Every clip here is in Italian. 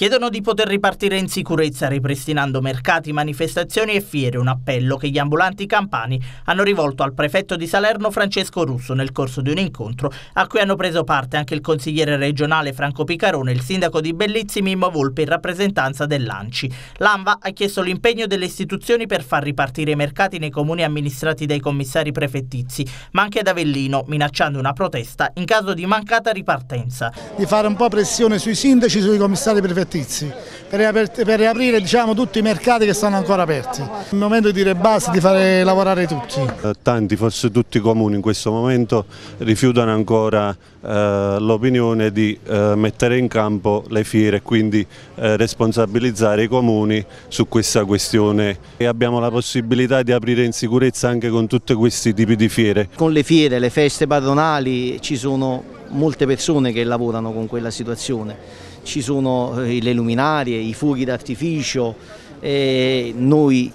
chiedono di poter ripartire in sicurezza ripristinando mercati, manifestazioni e fiere, un appello che gli ambulanti campani hanno rivolto al prefetto di Salerno Francesco Russo nel corso di un incontro a cui hanno preso parte anche il consigliere regionale Franco Picarone, il sindaco di Bellizzi Mimmo Volpe in rappresentanza dell'ANCI. L'ANVA ha chiesto l'impegno delle istituzioni per far ripartire i mercati nei comuni amministrati dai commissari prefettizi, ma anche ad Avellino, minacciando una protesta in caso di mancata ripartenza. Di fare un po' pressione sui sindaci, sui commissari prefettizi Tizzi per riaprire, per riaprire diciamo, tutti i mercati che stanno ancora aperti. È il momento di dire basta, di fare lavorare tutti. Eh, tanti, forse tutti i comuni in questo momento rifiutano ancora eh, l'opinione di eh, mettere in campo le fiere e quindi eh, responsabilizzare i comuni su questa questione e abbiamo la possibilità di aprire in sicurezza anche con tutti questi tipi di fiere. Con le fiere, le feste padronali ci sono molte persone che lavorano con quella situazione. Ci sono eh, le luminarie, i fuochi d'artificio, eh, noi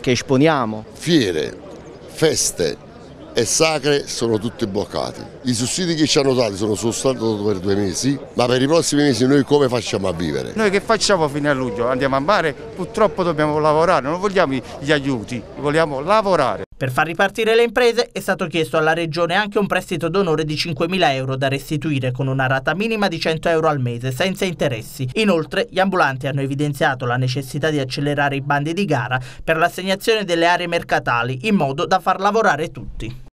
che esponiamo. Fiere, feste e sacre sono tutti bloccati. I sussidi che ci hanno dato sono soltanto per due mesi, ma per i prossimi mesi noi come facciamo a vivere? Noi che facciamo fino a luglio? Andiamo a mare? Purtroppo dobbiamo lavorare, non vogliamo gli aiuti, vogliamo lavorare. Per far ripartire le imprese è stato chiesto alla Regione anche un prestito d'onore di 5.000 euro da restituire con una rata minima di 100 euro al mese senza interessi. Inoltre gli ambulanti hanno evidenziato la necessità di accelerare i bandi di gara per l'assegnazione delle aree mercatali in modo da far lavorare tutti.